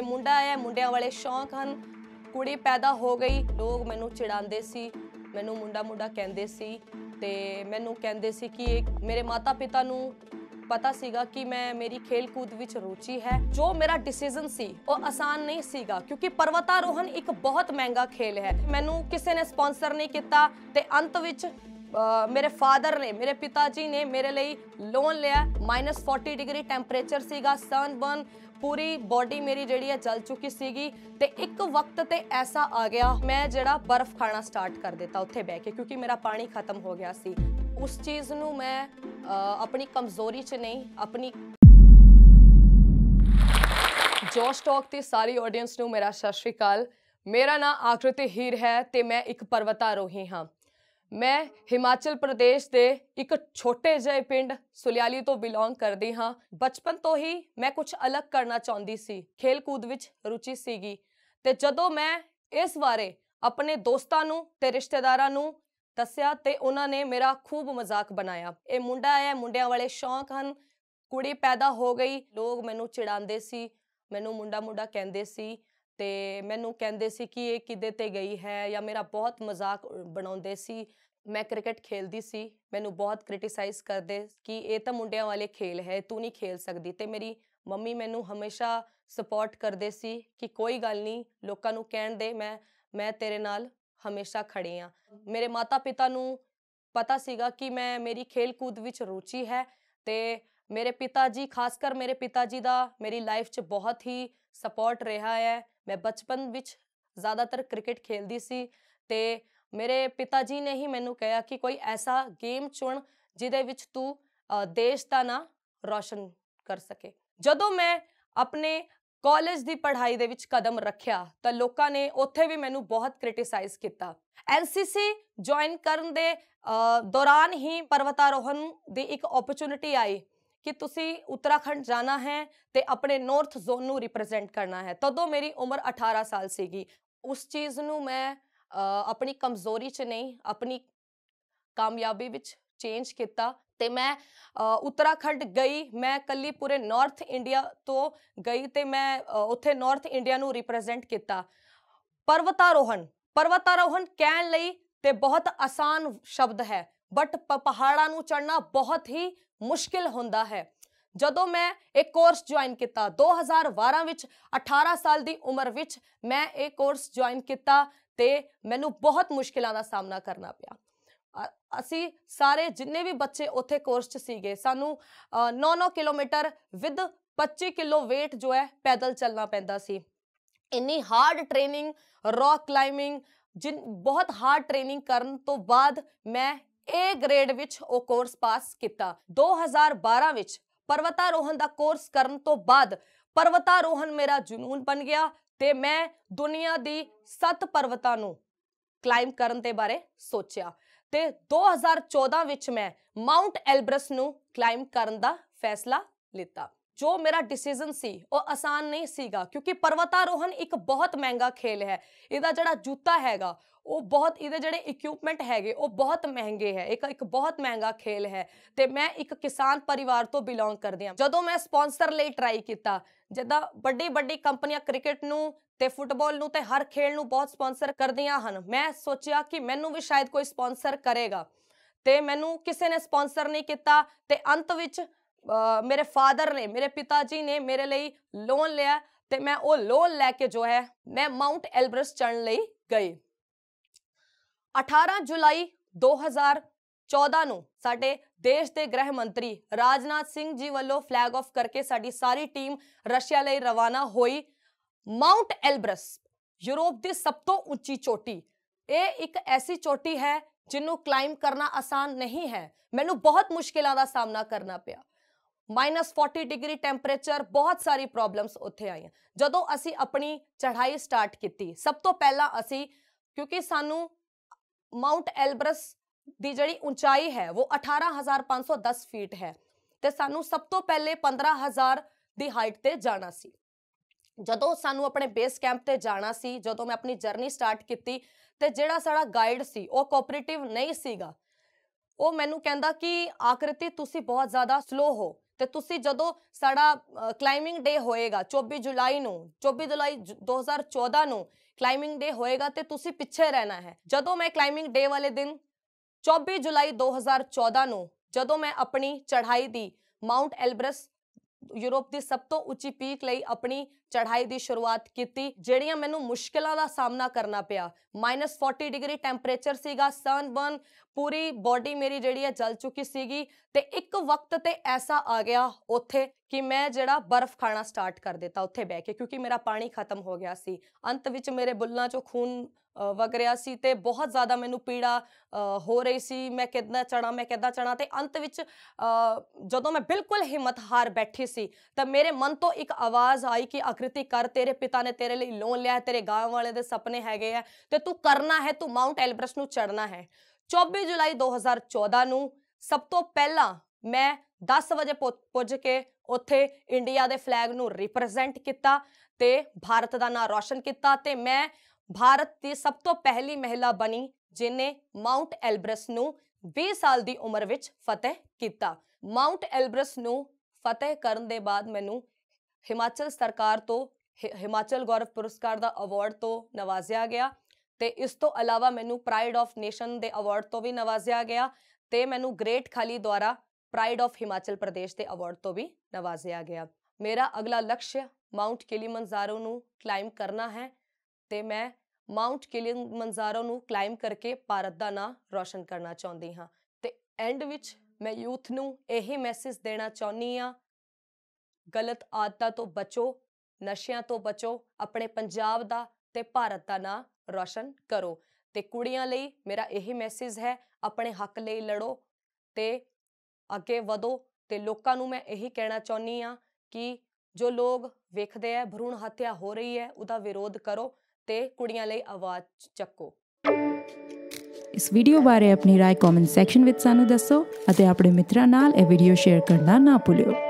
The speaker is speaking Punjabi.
ਇਹ ਮੁੰਡਾ ਆਇਆ ਮੁੰਡਿਆਂ ਵਾਲੇ ਸ਼ੌਂਕ ਹਨ ਕੁੜੀ ਪੈਦਾ ਹੋ ਗਈ ਲੋਕ ਮੈਨੂੰ ਚਿੜਾਉਂਦੇ ਸੀ ਮੈਨੂੰ ਮੁੰਡਾ ਮੁੰਡਾ ਕਹਿੰਦੇ ਸੀ ਤੇ ਮੈਨੂੰ ਕਹਿੰਦੇ ਸੀ ਕਿ ਮੇਰੇ ਮਾਤਾ ਪਿਤਾ ਨੂੰ ਪਤਾ ਸੀਗਾ ਕਿ ਮੈਂ ਮੇਰੀ ਖੇਲ ਕੂਦ ਵਿੱਚ ਰੁਚੀ ਹੈ ਜੋ ਮੇਰਾ ਡਿਸੀਜਨ ਸੀ ਉਹ ਆਸਾਨ ਨਹੀਂ ਸੀਗਾ ਕਿਉਂਕਿ ਪਰਵਤਾਰੋਹਣ ਇੱਕ ਬਹੁਤ ਮਹਿੰਗਾ ਖੇਲ ਹੈ ਮੈਨੂੰ ਕਿਸੇ ਨੇ ਸਪான்ਸਰ ਨਹੀਂ ਕੀਤਾ ਤੇ ਅੰਤ ਵਿੱਚ ਮੇਰੇ ਫਾਦਰ ਨੇ ਮੇਰੇ ਪਿਤਾ ਜੀ ਨੇ ਮੇਰੇ ਲਈ ਲੋਨ ਲਿਆ -40 ਡਿਗਰੀ ਟੈਂਪਰੇਚਰ ਸੀਗਾ ਸਨ ਬਰਨ ਪੂਰੀ ਬਾਡੀ ਮੇਰੀ ਜਿਹੜੀ ਹੈ ਜਲ ਚੁੱਕੀ ਸੀਗੀ ਤੇ ਇੱਕ ਵਕਤ ਤੇ ਐਸਾ ਆ ਗਿਆ ਮੈਂ ਜਿਹੜਾ ਬਰਫ਼ ਖਾਣਾ ਸਟਾਰਟ ਕਰ ਦਿੱਤਾ ਉੱਥੇ ਬਹਿ ਕੇ ਕਿਉਂਕਿ ਮੇਰਾ ਪਾਣੀ ਖਤਮ ਹੋ ਗਿਆ ਸੀ ਉਸ ਚੀਜ਼ ਨੂੰ ਮੈਂ ਆਪਣੀ ਕਮਜ਼ੋਰੀ 'ਚ ਨਹੀਂ ਆਪਣੀ ਜੋਸ਼ ਟਾਕ ਤੇ ਸਾਰੀ ਆਡੀਅנס ਨੂੰ ਮੇਰਾ ਸਤਿ ਸ਼੍ਰੀ ਅਕਾਲ ਮੇਰਾ ਨਾਮ ਆਕ੍ਰਿਤੀ ਹੀਰ ਹੈ ਤੇ ਮੈਂ ਇੱਕ ਪਰਵਤਾਰੋਹੀ ਹਾਂ ਮੈਂ ਹਿਮਾਚਲ ਪ੍ਰਦੇਸ਼ ਦੇ ਇੱਕ ਛੋਟੇ ਜਿਹੇ ਪਿੰਡ ਸੁਲਿਆਲੀ ਤੋਂ ਬਿਲੋਂਗ ਕਰਦੀ ਹਾਂ ਬਚਪਨ ਤੋਂ ਹੀ ਮੈਂ ਕੁਝ ਅਲੱਗ ਕਰਨਾ ਚਾਹੁੰਦੀ ਸੀ ਖੇਲ ਕੂਦ ਵਿੱਚ ਰੁਚੀ ਸੀਗੀ ਤੇ ਜਦੋਂ ਮੈਂ ਇਸ ਬਾਰੇ ਆਪਣੇ ਦੋਸਤਾਂ ਨੂੰ ਤੇ ਰਿਸ਼ਤੇਦਾਰਾਂ ਨੂੰ ਦੱਸਿਆ ਤੇ ਉਹਨਾਂ ਨੇ ਮੇਰਾ ਖੂਬ ਮਜ਼ਾਕ ਬਣਾਇਆ ਇਹ ਮੁੰਡਾ ਹੈ ਮੁੰਡਿਆਂ ਵਾਲੇ ਸ਼ੌਂਕ ਹਨ ਕੁੜੀ ਪੈਦਾ ਹੋ ਗਈ ਲੋਕ ਮੈਨੂੰ ਚਿੜਾਉਂਦੇ ਸੀ ਮੈਨੂੰ ਮੁੰਡਾ ਮੁੰਡਾ ਕਹਿੰਦੇ ਸੀ ਤੇ ਮੈਨੂੰ ਕਹਿੰਦੇ ਸੀ ਕਿ ਇਹ ਕਿਦੇ ਤੇ ਗਈ ਹੈ ਜਾਂ ਮੇਰਾ ਬਹੁਤ ਮਜ਼ਾਕ ਬਣਾਉਂਦੇ ਸੀ ਮੈਂ ਕ੍ਰਿਕਟ ਖੇਲਦੀ ਸੀ ਮੈਨੂੰ ਬਹੁਤ ਕ੍ਰਿਟਿਸਾਈਜ਼ ਕਰਦੇ ਕਿ ਇਹ ਤਾਂ ਮੁੰਡਿਆਂ ਵਾਲੇ ਖੇਲ ਹੈ ਤੂੰ ਨਹੀਂ ਖੇਲ ਸਕਦੀ ਤੇ ਮੇਰੀ ਮੰਮੀ ਮੈਨੂੰ ਹਮੇਸ਼ਾ ਸਪੋਰਟ ਕਰਦੇ ਸੀ ਕਿ ਕੋਈ ਗੱਲ ਨਹੀਂ ਲੋਕਾਂ ਨੂੰ ਕਹਿਣ ਦੇ ਮੈਂ ਮੈਂ ਤੇਰੇ ਨਾਲ ਹਮੇਸ਼ਾ ਖੜੀ ਆ ਮੇਰੇ ਮਾਤਾ ਪਿਤਾ ਨੂੰ ਪਤਾ ਸੀਗਾ ਕਿ ਮੈਂ ਮੇਰੀ ਖੇਲ ਕੂਦ ਵਿੱਚ ਰੁਚੀ ਹੈ ਤੇ ਮੇਰੇ ਪਿਤਾ ਜੀ ਖਾਸ ਕਰ ਮੇਰੇ ਪਿਤਾ ਜੀ ਦਾ ਮੇਰੀ ਲਾਈਫ 'ਚ ਬਹੁਤ ਹੀ ਸਪੋਰਟ ਰਿਹਾ ਹੈ ਮੈਂ ਬਚਪਨ ਵਿੱਚ ਜ਼ਿਆਦਾਤਰ ਕ੍ਰਿਕਟ ਖੇਲਦੀ ਸੀ ਤੇ ਮੇਰੇ ਪਿਤਾ ਜੀ ਨੇ ਹੀ ਮੈਨੂੰ ਕਿਹਾ ਕਿ ਕੋਈ ਐਸਾ ਗੇਮ ਚੁਣ ਜਿਹਦੇ ਵਿੱਚ ਤੂੰ ਦੇਸ਼ ਦਾ ਨਾਂ ਰੋਸ਼ਨ ਕਰ ਸਕੇ ਜਦੋਂ ਮੈਂ ਆਪਣੇ ਕਾਲਜ ਦੀ ਪੜ੍ਹਾਈ ਦੇ ਵਿੱਚ ਕਦਮ ਰੱਖਿਆ ਤਾਂ ਲੋਕਾਂ ਨੇ ਉੱਥੇ ਵੀ ਮੈਨੂੰ ਬਹੁਤ ਕ੍ਰਿਟਿਸਾਈਜ਼ ਕੀਤਾ ਐਨਸੀਸੀ ਜੁਆਇਨ ਕਰਨ ਦੇ ਦੌਰਾਨ ਹੀ ਪਰਵਤਾਰੋਹਣ ਦੀ ਇੱਕ ਓਪਰਚ्युनिटी ਆਈ ਕਿ ਤੁਸੀਂ ਉੱਤਰਾਖੰਡ ਜਾਣਾ ਹੈ ਤੇ ਆਪਣੇ ਨਾਰਥ ਜ਼ੋਨ ਨੂੰ ਰਿਪਰੈਜ਼ੈਂਟ ਕਰਨਾ ਹੈ ਤਦੋਂ ਮੇਰੀ ਉਮਰ 18 ਸਾਲ ਸੀਗੀ ਉਸ ਚੀਜ਼ ਨੂੰ ਮੈਂ ਆਪਣੀ ਕਮਜ਼ੋਰੀ 'ਚ ਨਹੀਂ ਆਪਣੀ ਕਾਮਯਾਬੀ ਵਿੱਚ ਚੇਂਜ ਕੀਤਾ ਤੇ ਮੈਂ ਉੱਤਰਾਖੰਡ ਗਈ ਮੈਂ ਕੱਲੀ ਪੂਰੇ ਨਾਰਥ ਇੰਡੀਆ ਤੋਂ ਗਈ ਤੇ ਮੈਂ ਉੱਥੇ ਨਾਰਥ ਇੰਡੀਆ ਨੂੰ ਰਿਪਰੈਜ਼ੈਂਟ ਕੀਤਾ ਪਰਵਤਾਰੋਹਣ ਪਰਵਤਾਰੋਹਣ ਕਹਿਣ ਲਈ ਤੇ ਬਹੁਤ ਆਸਾਨ ਸ਼ਬਦ ਹੈ ਬਟ ਪਹਾੜਾਂ ਨੂੰ ਚੜਨਾ ਬਹੁਤ ਹੀ ਮੁਸ਼ਕਿਲ ਹੁੰਦਾ ਹੈ ਜਦੋਂ ਮੈਂ ਇੱਕ ਕੋਰਸ ਜੁਆਇਨ ਕੀਤਾ 2012 ਵਿੱਚ 18 ਸਾਲ ਦੀ ਉਮਰ ਵਿੱਚ ਮੈਂ ਇਹ ਕੋਰਸ ਜੁਆਇਨ ਕੀਤਾ ਤੇ ਮੈਨੂੰ ਬਹੁਤ ਮੁਸ਼ਕਿਲਾਂ ਦਾ ਸਾਹਮਣਾ ਕਰਨਾ ਪਿਆ ਅਸੀਂ ਸਾਰੇ ਜਿੰਨੇ ਵੀ ਬੱਚੇ ਉੱਥੇ ਕੋਰਸ 'ਚ ਸੀਗੇ ਸਾਨੂੰ 9-9 ਕਿਲੋਮੀਟਰ ਵਿਦ 25 ਕਿਲੋ weight ਜੋ ਹੈ ਪੈਦਲ ਚੱਲਣਾ ਪੈਂਦਾ ਸੀ ਇੰਨੀ ਹਾਰਡ ਟ੍ਰੇਨਿੰਗ ਰੌਕ ਕਲਾਈਮਿੰਗ ਜਿੰ ਬਹੁਤ ਹਾਰਡ ਟ੍ਰੇਨਿੰਗ ਕਰਨ ਤੋਂ ਬਾਅਦ ਮੈਂ ਏ ਗ੍ਰੇਡ ਵਿੱਚ ਉਹ ਕੋਰਸ ਪਾਸ ਕੀਤਾ 2012 ਵਿੱਚ ਪਰਵਤਾਰੋਹਣ ਦਾ ਕੋਰਸ ਕਰਨ ਤੋਂ ਬਾਅਦ ਪਰਵਤਾਰੋਹਣ ਮੇਰਾ ਜਨੂਨ ਬਣ ਗਿਆ ਤੇ ਮੈਂ ਦੁਨੀਆ ਦੀ ਸੱਤ ਪਰਵਤਾਂ ਨੂੰ ਕਲਾਈਮ ਕਰਨ ਦੇ ਬਾਰੇ ਸੋਚਿਆ ਤੇ 2014 ਵਿੱਚ ਮੈਂ ਮਾਉਂਟ ਐਲਬਰਸ ਨੂੰ ਕਲਾਈਮ ਕਰਨ ਦਾ ਫੈਸਲਾ ਲਿੱਤਾ ਜੋ ਮੇਰਾ ਡਿਸੀਜਨ ਸੀ ਉਹ ਆਸਾਨ ਨਹੀਂ ਸੀਗਾ ਕਿਉਂਕਿ ਪਰਵਤਾਰੋਹਣ ਇੱਕ ਬਹੁਤ ਮਹਿੰਗਾ ਖੇਲ ਹੈ ਇਹਦਾ ਜਿਹੜਾ ਜੂਤਾ ਹੈਗਾ ਉਹ ਬਹੁਤ ਇਹਦੇ ਜਿਹੜੇ ਇਕਵਿਪਮੈਂਟ ਹੈਗੇ ਉਹ ਬਹੁਤ ਮਹਿੰਗੇ ਹੈ ਇੱਕ ਇੱਕ ਬਹੁਤ ਮਹਿੰਗਾ ਖੇਲ ਹੈ ਤੇ ਮੈਂ ਇੱਕ ਕਿਸਾਨ ਪਰਿਵਾਰ ਤੋਂ ਬਿਲੋਂਗ ਕਰਦੀ ਹਾਂ ਜਦੋਂ ਮੈਂ ਸਪਾਂਸਰ ਲਈ ਟਰਾਈ ਕੀਤਾ ਜਿੱਦਾਂ ਵੱਡੀ ਵੱਡੀ ਕੰਪਨੀਆਂ ਕ੍ਰਿਕਟ ਨੂੰ ਤੇ ਫੁੱਟਬਾਲ ਨੂੰ ਤੇ ਹਰ ਖੇਲ ਨੂੰ ਬਹੁਤ ਸਪਾਂਸਰ ਕਰਦੀਆਂ ਹਨ ਮੈਂ ਸੋਚਿਆ ਕਿ ਮੈਨੂੰ ਵੀ ਸ਼ਾਇਦ ਕੋਈ ਸਪਾਂਸਰ ਕਰੇਗਾ ਤੇ ਮੈਨੂੰ ਕਿਸੇ ਨੇ ਸਪਾਂਸਰ ਨਹੀਂ ਕੀਤਾ ਤੇ ਅੰਤ ਵਿੱਚ ਮੇਰੇ ਫਾਦਰ ਨੇ ਮੇਰੇ ਪਿਤਾ ਜੀ ਨੇ ਮੇਰੇ ਲਈ ਲੋਨ ਲਿਆ ਤੇ ਮੈਂ ਉਹ ਲੋਨ ਲੈ ਕੇ ਜੋ ਹੈ ਮੈਂ ਮਾਉਂਟ ਐਲਬਰਸ ਚੜਨ ਲਈ ਗਈ 18 ਜੁਲਾਈ 2014 ਨੂੰ ਸਾਡੇ ਦੇਸ਼ ਦੇ ਗ੍ਰਹਿ ਮੰਤਰੀ ਰਾਜਨਾਥ ਸਿੰਘ ਜੀ ਵੱਲੋਂ ਫਲੈਗ ਆਫ ਕਰਕੇ ਸਾਡੀ ਸਾਰੀ ਟੀਮ ਰਸ਼ੀਆ ਲਈ ਰਵਾਨਾ ਹੋਈ ਮਾਉਂਟ ਐਲਬਰਸ ਯੂਰਪ ਦੀ ਸਭ ਤੋਂ ਉੱਚੀ ਚੋਟੀ ਇਹ ਇੱਕ ਐਸੀ ਚੋਟੀ ਹੈ ਜਿਹਨੂੰ ਕਲਾਈਮ ਕਰਨਾ ਆਸਾਨ ਨਹੀਂ ਹੈ ਮੈਨੂੰ ਬਹੁਤ ਮੁਸ਼ਕਿਲਾਂ ਦਾ ਸਾਹਮਣਾ ਕਰਨਾ ਪਿਆ -40 ਡਿਗਰੀ ਟੈਂਪਰੇਚਰ ਬਹੁਤ ਸਾਰੀ ਪ੍ਰੋਬਲਮਸ ਉੱਥੇ ਆਈਆਂ ਜਦੋਂ ਅਸੀਂ ਆਪਣੀ ਚੜ੍ਹਾਈ ਸਟਾਰਟ ਕੀਤੀ ਸਭ ਤੋਂ ਪਹਿਲਾਂ ਅਸੀਂ ਕਿਉਂਕਿ ਸਾਨੂੰ ਮਾਉਂਟ ਐਲਬਰਸ ਦੀ ਜਿਹੜੀ ਉਚਾਈ ਹੈ ਉਹ 18510 ਫੀਟ ਹੈ ਤੇ ਸਾਨੂੰ ਸਭ ਤੋਂ ਪਹਿਲੇ 15000 ਦੀ ਹਾਈਟ ਤੇ ਜਾਣਾ ਸੀ ਜਦੋਂ ਸਾਨੂੰ ਆਪਣੇ ਬੇਸ ਕੈਂਪ ਤੇ ਜਾਣਾ ਸੀ ਜਦੋਂ ਮੈਂ ਆਪਣੀ ਜਰਨੀ ਸਟਾਰਟ ਕੀਤੀ ਤੇ ਜਿਹੜਾ ਸਾਡਾ ਗਾਈਡ ਸੀ ਉਹ ਕੋਆਪਰੇਟਿਵ ਨਹੀਂ ਸੀਗਾ ਉਹ ਮੈਨੂੰ ਕਹਿੰਦਾ ਕਿ ਆਕ੍ਰਿਤੀ ਤੁਸੀਂ ਬਹੁਤ ਜ਼ਿਆਦਾ ਸਲੋ ਹੋ ਤੇ ਤੁਸੀਂ ਜਦੋਂ ਸਾਡਾ ਕਲਾਈਮਿੰਗ ਡੇ ਹੋਏਗਾ 24 ਜੁਲਾਈ ਨੂੰ 24 ਜੁਲਾਈ 2014 ਨੂੰ ਕਲਾਈਮਿੰਗ ਡੇ ਹੋਏਗਾ ਤੇ ਤੁਸੀਂ ਪਿੱਛੇ ਰਹਿਣਾ ਹੈ ਜਦੋਂ ਮੈਂ ਕਲਾਈਮਿੰਗ ਡੇ ਵਾਲੇ ਦਿਨ 24 ਜੁਲਾਈ 2014 ਨੂੰ ਜਦੋਂ ਮੈਂ ਆਪਣੀ ਚੜ੍ਹਾਈ ਦੀ ਮਾਉਂਟ ਐਲਬਰਸ ਯੂਰਪ ਦੀ ਸਭ ਤੋਂ ਉੱਚੀ ਪੀਕ ਲਈ ਆਪਣੀ ਚੜ੍ਹਾਈ ਦੀ ਸ਼ੁਰੂਆਤ ਕੀਤੀ ਜਿਹੜੀਆਂ ਮੈਨੂੰ ਮੁਸ਼ਕਲਾਂ ਦਾ ਸਾਹਮਣਾ ਕਰਨਾ ਪਿਆ -40 ਡਿਗਰੀ ਟੈਂਪਰੇਚਰ ਸੀਗਾ ਸਨ ਬਰਨ ਪੂਰੀ ਬਾਡੀ ਮੇਰੀ ਜਿਹੜੀ ਹੈ ਜਲ ਚੁੱਕੀ ਸੀਗੀ ਤੇ ਇੱਕ ਵਕਤ ਤੇ ਐਸਾ ਆ ਗਿਆ ਉੱਥੇ ਕਿ ਮੈਂ ਜਿਹੜਾ ਬਰਫ਼ ਖਾਣਾ ਸਟਾਰਟ ਕਰ ਦਿੱਤਾ ਉੱਥੇ ਬਹਿ ਕੇ ਕਿਉਂਕਿ ਮੇਰਾ ਪਾਣੀ ਖਤਮ ਹੋ ਗਿਆ ਸੀ ਅੰਤ ਵਿੱਚ ਮੇਰੇ ਬੁੱਲਾਂ 'ਚੋਂ ਖੂਨ ਵਗ ਰਿਆ ਸੀ ਤੇ ਬਹੁਤ ਜ਼ਿਆਦਾ ਮੈਨੂੰ ਪੀੜਾ ਹੋ ਰਹੀ ਸੀ ਮੈਂ ਕਿੱਦਾਂ ਚੜਾ ਮੈਂ ਕਿੱਦਾਂ ਚੜਾ ਤੇ ਅੰਤ ਵਿੱਚ ਜਦੋਂ ਮੈਂ ਬਿਲਕੁਲ ਹਿੰਮਤ ਹਾਰ ਬੈਠੀ ਸੀ ਤਾਂ ਮੇਰੇ ਮਨ ਤੋਂ ਇੱਕ ਆਵਾਜ਼ ਆਈ ਕਿ ਆਕ੍ਰਿਤੀ ਕਰ ਤੇਰੇ ਪਿਤਾ ਨੇ ਤੇਰੇ ਲਈ ਲੋਨ ਲਿਆ ਤੇਰੇ ਗਾਂਵ ਵਾਲੇ ਦੇ ਸੁਪਨੇ ਹੈਗੇ ਆ ਤੇ ਤੂੰ ਕਰਨਾ ਹੈ ਤੂੰ ਮਾਉਂਟ ਐਲਬਰਸ ਨੂੰ ਚੜਨਾ ਹੈ 24 ਜੁਲਾਈ 2014 ਨੂੰ ਸਭ ਤੋਂ ਪਹਿਲਾਂ ਮੈਂ 10 ਵਜੇ ਪੁੱਜ ਕੇ ਉੱਥੇ ਇੰਡੀਆ ਦੇ ਫਲੈਗ ਨੂੰ ਰਿਪਰੈਜ਼ੈਂਟ ਕੀਤਾ ਤੇ ਭਾਰਤ ਦਾ ਨਾਮ ਰੌਸ਼ਨ ਕੀਤਾ ਤੇ ਮੈਂ ਭਾਰਤ ਦੀ ਸਭ ਤੋਂ ਪਹਿਲੀ ਮਹਿਲਾ ਬਣੀ ਜਿਨੇ ਮਾਉਂਟ ਐਲਬਰਸ ਨੂੰ 20 ਸਾਲ ਦੀ ਉਮਰ ਵਿੱਚ ਫਤਿਹ ਕੀਤਾ ਮਾਉਂਟ ਐਲਬਰਸ ਨੂੰ ਫਤਿਹ ਕਰਨ ਦੇ ਬਾਅਦ ਮੈਨੂੰ ਹਿਮਾਚਲ ਸਰਕਾਰ ਤੋਂ ਹਿਮਾਚਲ ਗੌਰਵ ਪੁਰਸਕਾਰ ਦਾ ਅਵਾਰਡ ਤੋਂ ਨਵਾਜ਼ਿਆ ਗਿਆ ਤੇ ਇਸ ਤੋਂ ਇਲਾਵਾ ਮੈਨੂੰ ਪ੍ਰਾਈਡ ਆਫ ਨੇਸ਼ਨ ਦੇ ਅਵਾਰਡ ਤੋਂ ਵੀ ਨਵਾਜ਼ਿਆ ਗਿਆ ਤੇ ਮੈਨੂੰ ਗ੍ਰੇਟ ਖਾਲੀ ਦੁਆਰਾ ਪ੍ਰਾਈਡ ਆਫ ਹਿਮਾਚਲ ਪ੍ਰਦੇਸ਼ ਦੇ ਅਵਾਰਡ ਤੋਂ ਵੀ ਨਵਾਜ਼ਿਆ ਗਿਆ ਮੇਰਾ ਅਗਲਾ ਲਕਸ਼ਯ ਮਾਉਂਟ ਕਿਲੀਮਨਜ਼ਾਰੋ ਨੂੰ ਕਲਾਈਮ ਕਰਨਾ ਹੈ ਤੇ ਮੈਂ ਮਾਉਂਟ ਕਿਲਿਅਨ ਮਨਜ਼ਾਰੋ ਨੂੰ ਕਲਾਈਮ ਕਰਕੇ ਭਾਰਤ ਦਾ ਨਾਂ ਰੋਸ਼ਨ ਕਰਨਾ ਚਾਹੁੰਦੀ ਹਾਂ ਤੇ ਐਂਡ ਵਿੱਚ ਮੈਂ ਯੂਥ ਨੂੰ ਇਹ ਮੈਸੇਜ ਦੇਣਾ ਚਾਹੁੰਦੀ ਆ ਗਲਤ ਆਦਤਾਂ ਤੋਂ ਬਚੋ ਨਸ਼ਿਆਂ ਤੋਂ ਬਚੋ ਆਪਣੇ ਪੰਜਾਬ ਦਾ ਤੇ ਭਾਰਤ ਦਾ ਨਾਂ ਰੋਸ਼ਨ ਕਰੋ ਤੇ ਕੁੜੀਆਂ ਲਈ ਮੇਰਾ ਇਹ ਮੈਸੇਜ ਹੈ ਆਪਣੇ ਹੱਕ ਲਈ ਲੜੋ ਤੇ ਅੱਗੇ ਵਧੋ ਤੇ ਲੋਕਾਂ ਨੂੰ ਮੈਂ ਇਹੀ ਕਹਿਣਾ ਚਾਹੁੰਦੀ ਆ ਕਿ ਜੋ ਲੋਕ ਵੇਖਦੇ ਆ ਭਰੂਣ ਹੱਤਿਆ ਹੋ ਰਹੀ ਹੈ ਉਹਦਾ ਵਿਰੋਧ ਕਰੋ ਤੇ ਕੁੜੀਆਂ ਲਈ ਆਵਾਜ਼ ਚੱਕੋ ਇਸ ਵੀਡੀਓ ਬਾਰੇ ਆਪਣੀ رائے ਕਮੈਂਟ ਸੈਕਸ਼ਨ ਵਿੱਚ ਸਾਨੂੰ ਦੱਸੋ ਅਤੇ ਆਪਣੇ ਮਿੱਤਰਾਂ ਨਾਲ ਇਹ ਵੀਡੀਓ ਸ਼ੇਅਰ ਕਰਨਾ ਨਾ ਭੁੱਲਿਓ